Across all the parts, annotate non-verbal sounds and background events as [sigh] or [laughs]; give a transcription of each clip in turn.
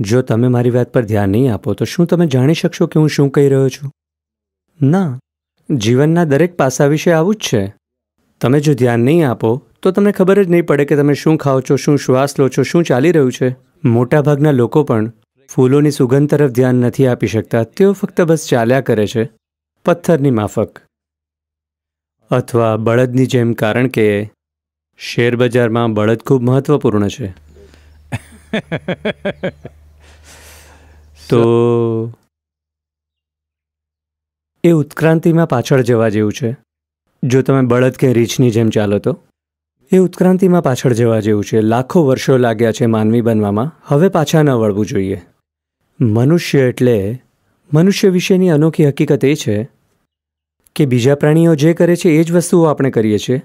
જો તમે મારી વાત પર ધ્યાન નહીં આપો તો શું તમે જાણી શકશો કે હું શું કહી રહ્યો છું ના જીવનના દરેક પાસા વિશે આવું જ છે તમે જો ધ્યાન નહીં આપો તો તમને ખબર જ નહીં પડે કે તમે શું ખાઓ છો શું શ્વાસ લો છો શું ચાલી રહ્યું છે મોટાભાગના લોકો પણ ફૂલોની સુગંધ તરફ ધ્યાન નથી આપી શકતા તેઓ ફક્ત બસ ચાલ્યા કરે છે પથ્થરની માફક અથવા બળદની જેમ કારણ કે શેર બજારમાં બળદ ખૂબ મહત્વપૂર્ણ છે [laughs] તો એ ઉત્ક્રાંતિમાં પાછળ જવા જેવું છે જો તમે બળદ કે રીછની જેમ ચાલો તો એ ઉત્ક્રાંતિમાં પાછળ જવા જેવું છે લાખો વર્ષો લાગ્યા છે માનવી બનવામાં હવે પાછા ન વળવું જોઈએ મનુષ્ય એટલે મનુષ્ય વિશેની અનોખી હકીકત એ છે કે બીજા પ્રાણીઓ જે કરે છે એ જ વસ્તુઓ આપણે કરીએ છીએ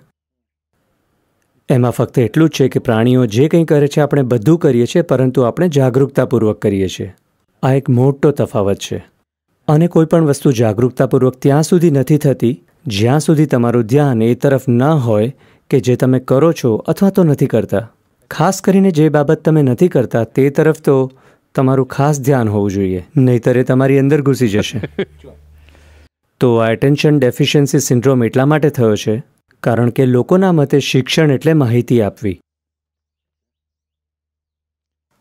એમાં ફક્ત એટલું જ છે કે પ્રાણીઓ જે કંઈ કરે છે આપણે બધું કરીએ છીએ પરંતુ આપણે જાગૃતતાપૂર્વક કરીએ છીએ આ એક મોટો તફાવત છે અને કોઈપણ વસ્તુ જાગૃતતાપૂર્વક ત્યાં સુધી નથી થતી જ્યાં સુધી તમારું ધ્યાન એ તરફ ન હોય કે જે તમે કરો છો અથવા તો નથી કરતા ખાસ કરીને જે બાબત તમે નથી કરતા તે તરફ તો તમારું ખાસ ધ્યાન હોવું જોઈએ નહીતર એ તમારી અંદર ઘૂસી જશે [laughs] તો આ એટેન્શન ડેફિશિયન્સી સિન્ડ્રોમ એટલા માટે થયો છે કારણ કે લોકોના મતે શિક્ષણ એટલે માહિતી આપવી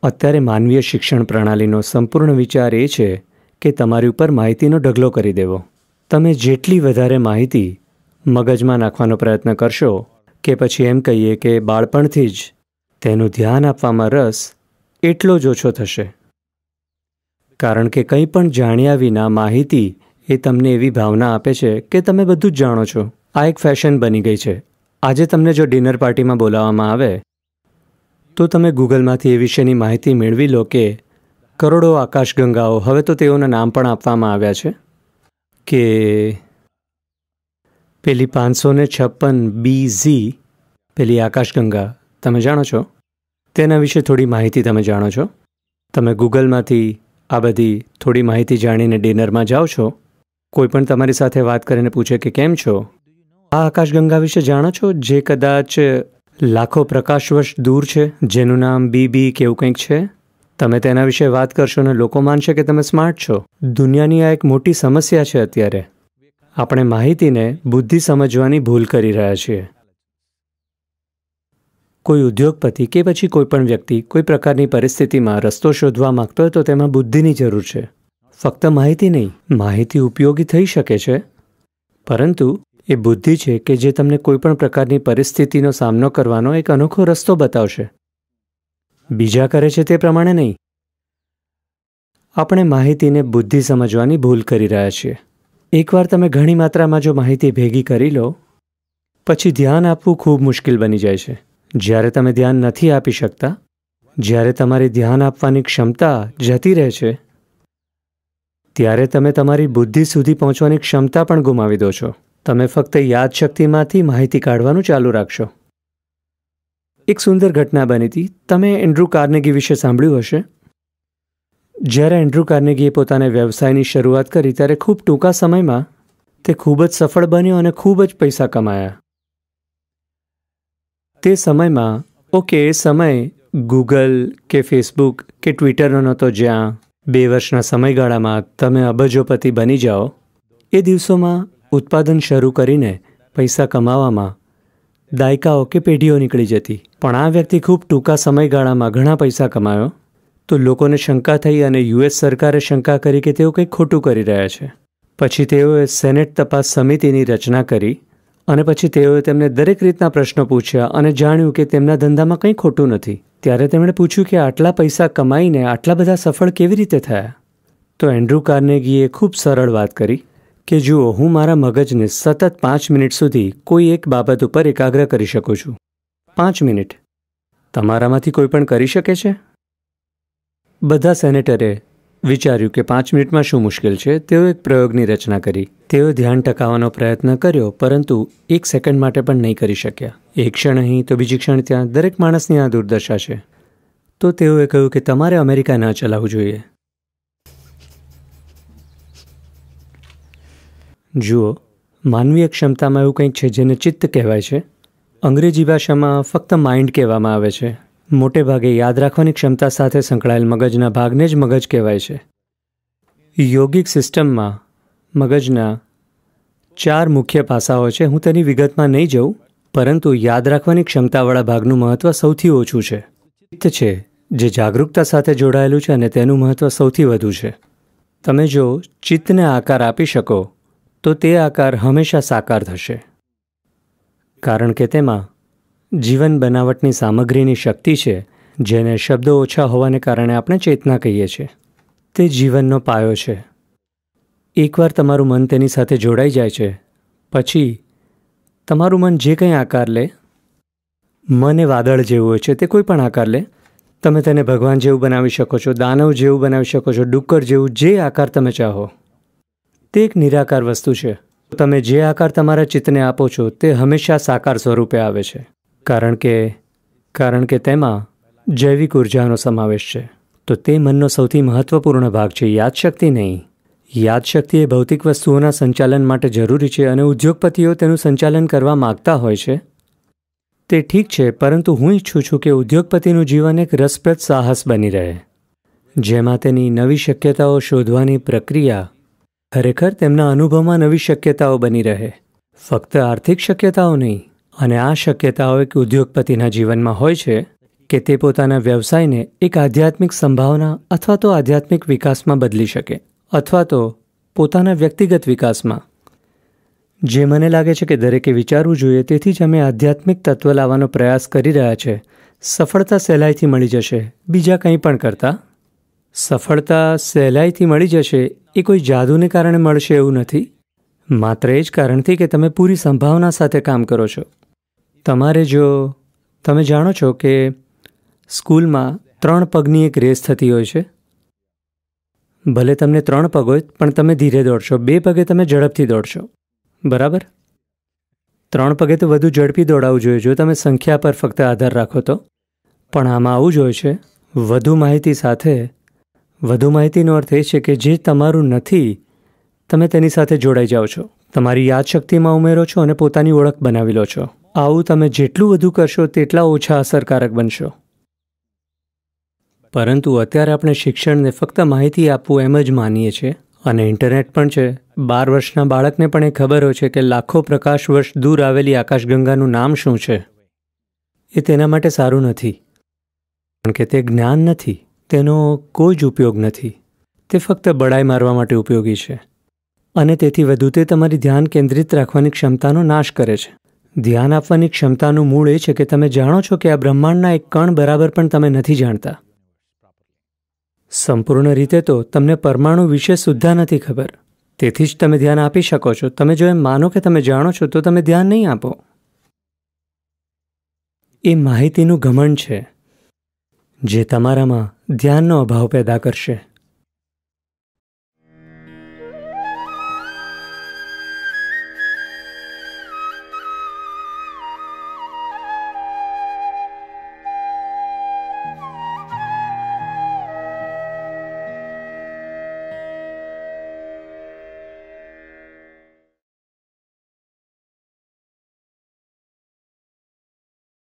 અત્યારે માનવીય શિક્ષણ પ્રણાલીનો સંપૂર્ણ વિચાર એ છે કે તમારી ઉપર માહિતીનો ઢગલો કરી દેવો તમે જેટલી વધારે માહિતી મગજમાં નાખવાનો પ્રયત્ન કરશો કે પછી એમ કહીએ કે બાળપણથી જ તેનું ધ્યાન આપવામાં રસ એટલો જ ઓછો થશે કારણ કે કંઈ પણ જાણ્યા વિના માહિતી એ તમને એવી ભાવના આપે છે કે તમે બધું જ જાણો છો આ એક ફેશન બની ગઈ છે આજે તમને જો ડિનર પાર્ટીમાં બોલાવવામાં આવે તો તમે ગૂગલમાંથી એ વિશેની માહિતી મેળવી લો કે કરોડો આકાશગંગાઓ હવે તો તેઓના નામ પણ આપવામાં આવ્યા છે કે પેલી પાંચસો ને છપ્પન બી ઝી પેલી આકાશગંગા તમે જાણો છો તેના વિશે થોડી માહિતી તમે જાણો છો તમે ગૂગલમાંથી આ બધી થોડી માહિતી જાણીને ડિનરમાં જાઓ છો કોઈ પણ તમારી સાથે વાત કરીને પૂછે કે કેમ છો આ આકાશગંગા વિશે જાણો છો જે કદાચ લાખો પ્રકાશવર્ષ દૂર છે જેનું નામ બીબી કે એવું કંઈક છે તમે તેના વિશે વાત કરશો ને લોકો માનશે કે તમે સ્માર્ટ છો દુનિયાની આ એક મોટી સમસ્યા છે અત્યારે આપણે માહિતીને બુદ્ધિ સમજવાની ભૂલ કરી રહ્યા છીએ કોઈ ઉદ્યોગપતિ કે પછી કોઈ પણ વ્યક્તિ કોઈ પ્રકારની પરિસ્થિતિમાં રસ્તો શોધવા માગતો હોય તો તેમાં બુદ્ધિની જરૂર છે ફક્ત માહિતી નહીં માહિતી ઉપયોગી થઈ શકે છે પરંતુ એ બુદ્ધિ છે કે જે તમને કોઈપણ પ્રકારની પરિસ્થિતિનો સામનો કરવાનો એક અનોખો રસ્તો બતાવશે બીજા કરે છે તે પ્રમાણે નહીં આપણે માહિતીને બુદ્ધિ સમજવાની ભૂલ કરી રહ્યા છીએ એકવાર તમે ઘણી માત્રામાં જો માહિતી ભેગી કરી લો પછી ધ્યાન આપવું ખૂબ મુશ્કેલ બની જાય છે જ્યારે તમે ધ્યાન નથી આપી શકતા જ્યારે તમારી ધ્યાન આપવાની ક્ષમતા જતી રહે છે ત્યારે તમે તમારી બુદ્ધિ સુધી પહોંચવાની ક્ષમતા પણ ગુમાવી દો છો તમે ફક્ત યાદશક્તિમાંથી માહિતી કાઢવાનું ચાલુ રાખશો એક સુંદર ઘટના બની હતી તમે એન્ડ્રુ કાર્નેગી વિશે સાંભળ્યું હશે જ્યારે એન્ડ્રુ કાર્નેગીએ પોતાને વ્યવસાયની શરૂઆત કરી ત્યારે ખૂબ ટૂંકા સમયમાં તે ખૂબ જ સફળ બન્યો અને ખૂબ જ પૈસા કમાયા તે સમયમાં ઓકે એ સમય ગૂગલ કે ફેસબુક કે ટ્વિટરનો નહોતો જ્યાં બે વર્ષના સમયગાળામાં તમે અબજોપતિ બની જાઓ એ દિવસોમાં ઉત્પાદન શરૂ કરીને પૈસા કમાવામાં દાયકાઓ કે પેઢીઓ નીકળી જતી પણ આ વ્યક્તિ ખૂબ ટૂંકા સમયગાળામાં ઘણા પૈસા કમાયો તો લોકોને શંકા થઈ અને યુએસ સરકારે શંકા કરી કે તેઓ કંઈક ખોટું કરી રહ્યા છે પછી તેઓએ સેનેટ તપાસ સમિતિની રચના કરી અને પછી તેઓએ તેમને દરેક રીતના પ્રશ્નો પૂછ્યા અને જાણ્યું કે તેમના ધંધામાં કંઈ ખોટું નથી ત્યારે તેમણે પૂછ્યું કે આટલા પૈસા કમાઈને આટલા બધા સફળ કેવી રીતે થયા તો એન્ડ્રુ કાર્નેગીએ ખૂબ સરળ વાત કરી કે જુઓ હું મારા મગજને સતત પાંચ મિનિટ સુધી કોઈ એક બાબત ઉપર એકાગ્ર કરી શકું છું પાંચ મિનિટ તમારામાંથી કોઈ પણ કરી શકે છે બધા સેનેટરે વિચાર્યું કે પાંચ મિનિટમાં શું મુશ્કેલ છે તેઓ એક પ્રયોગની રચના કરી તેઓ ધ્યાન ટકાવવાનો પ્રયત્ન કર્યો પરંતુ એક સેકન્ડ માટે પણ નહીં કરી શક્યા એક ક્ષણ અહીં તો બીજી ક્ષણ ત્યાં દરેક માણસની આ દુર્દશા છે તો તેઓએ કહ્યું કે તમારે અમેરિકા ન ચલાવવું જોઈએ જુઓ માનવીય ક્ષમતામાં એવું કંઈક છે જેને ચિત્ત કહેવાય છે અંગ્રેજી ભાષામાં ફક્ત માઇન્ડ કહેવામાં આવે છે મોટે ભાગે યાદ રાખવાની ક્ષમતા સાથે સંકળાયેલ મગજના ભાગને જ મગજ કહેવાય છે યોગિક સિસ્ટમમાં મગજના ચાર મુખ્ય પાસાઓ છે હું તેની વિગતમાં નહીં જઉં પરંતુ યાદ રાખવાની ક્ષમતાવાળા ભાગનું મહત્ત્વ સૌથી ઓછું છે ચિત્ત છે જે જાગૃતતા સાથે જોડાયેલું છે અને તેનું મહત્ત્વ સૌથી વધુ છે તમે જો ચિત્તને આકાર આપી શકો તો તે આકાર હંમેશા સાકાર થશે કારણ કે તેમાં જીવન બનાવટની સામગ્રીની શક્તિ છે જેને શબ્દો ઓછા હોવાને કારણે આપણે ચેતના કહીએ છીએ તે જીવનનો પાયો છે એકવાર તમારું મન તેની સાથે જોડાઈ જાય છે પછી તમારું મન જે કંઈ આકાર લે મને વાદળ જેવું હોય છે તે કોઈ પણ આકાર લે તમે તેને ભગવાન જેવું બનાવી શકો છો દાનવ જેવું બનાવી શકો છો ડુક્કર જેવું જે આકાર તમે ચાહો તે એક નિરાકાર વસ્તુ છે તમે જે આકાર તમારા ચિત્તને આપો છો તે હંમેશા સાકાર સ્વરૂપે આવે છે કારણ કે કારણ કે તેમાં જૈવિક ઉર્જાનો સમાવેશ છે તો તે મનનો સૌથી મહત્વપૂર્ણ ભાગ છે યાદશક્તિ નહીં યાદશક્તિ એ ભૌતિક વસ્તુઓના સંચાલન માટે જરૂરી છે અને ઉદ્યોગપતિઓ તેનું સંચાલન કરવા માગતા હોય છે તે ઠીક છે પરંતુ હું ઈચ્છું છું કે ઉદ્યોગપતિનું જીવન એક રસપ્રદ સાહસ બની રહે જેમાં તેની નવી શક્યતાઓ શોધવાની પ્રક્રિયા ખરેખર તેમના અનુભવમાં નવી શક્યતાઓ બની રહે ફક્ત આર્થિક શક્યતાઓ નહીં અને આ શક્યતાઓ એક ઉદ્યોગપતિના જીવનમાં હોય છે કે તે પોતાના વ્યવસાયને એક આધ્યાત્મિક સંભાવના અથવા તો આધ્યાત્મિક વિકાસમાં બદલી શકે અથવા તો પોતાના વ્યક્તિગત વિકાસમાં જે મને લાગે છે કે દરેકે વિચારવું જોઈએ તેથી જ અમે આધ્યાત્મિક તત્વ લાવવાનો પ્રયાસ કરી રહ્યા છે સફળતા સહેલાઈથી મળી જશે બીજા કંઈ પણ કરતાં સફળતા સહેલાઈથી મળી જશે એ કોઈ જાદુને કારણે મળશે એવું નથી માત્ર એ જ કારણથી કે તમે પૂરી સંભાવના સાથે કામ કરો છો તમારે જો તમે જાણો છો કે સ્કૂલમાં ત્રણ પગની એક રેસ થતી હોય છે ભલે તમને ત્રણ પગ હોય પણ તમે ધીરે દોડશો બે પગે તમે ઝડપથી દોડશો બરાબર ત્રણ પગે તો વધુ ઝડપી દોડાવવું જોઈએ જો તમે સંખ્યા પર ફક્ત આધાર રાખો તો પણ આમાં આવું જ હોય છે વધુ માહિતી સાથે વધુ માહિતીનો અર્થ એ છે કે જે તમારું નથી તમે તેની સાથે જોડાઈ જાઓ છો તમારી યાદશક્તિમાં ઉમેરો છો અને પોતાની ઓળખ બનાવી લો છો આવું તમે જેટલું વધુ કરશો તેટલા ઓછા અસરકારક બનશો પરંતુ અત્યારે આપણે શિક્ષણને ફક્ત માહિતી આપવું એમ જ માનીએ છીએ અને ઇન્ટરનેટ પણ છે બાર વર્ષના બાળકને પણ એ ખબર હોય છે કે લાખો પ્રકાશ વર્ષ દૂર આવેલી આકાશગંગાનું નામ શું છે એ તેના માટે સારું નથી કારણ કે તે જ્ઞાન નથી તેનો કોઈ જ ઉપયોગ નથી તે ફક્ત બળાઈ મારવા માટે ઉપયોગી છે અને તેથી વધુ તે તમારી ધ્યાન કેન્દ્રિત રાખવાની ક્ષમતાનો નાશ કરે છે ધ્યાન આપવાની ક્ષમતાનું મૂળ એ છે કે તમે જાણો છો કે આ બ્રહ્માંડના એક કણ બરાબર પણ તમે નથી જાણતા સંપૂર્ણ રીતે તો તમને પરમાણુ વિશે સુદ્ધા નથી ખબર તેથી જ તમે ધ્યાન આપી શકો છો તમે જો એમ માનો કે તમે જાણો છો તો તમે ધ્યાન નહીં આપો એ માહિતીનું ઘમંડ છે જે તમારામાં ધ્યાનનો અભાવ પેદા કરશે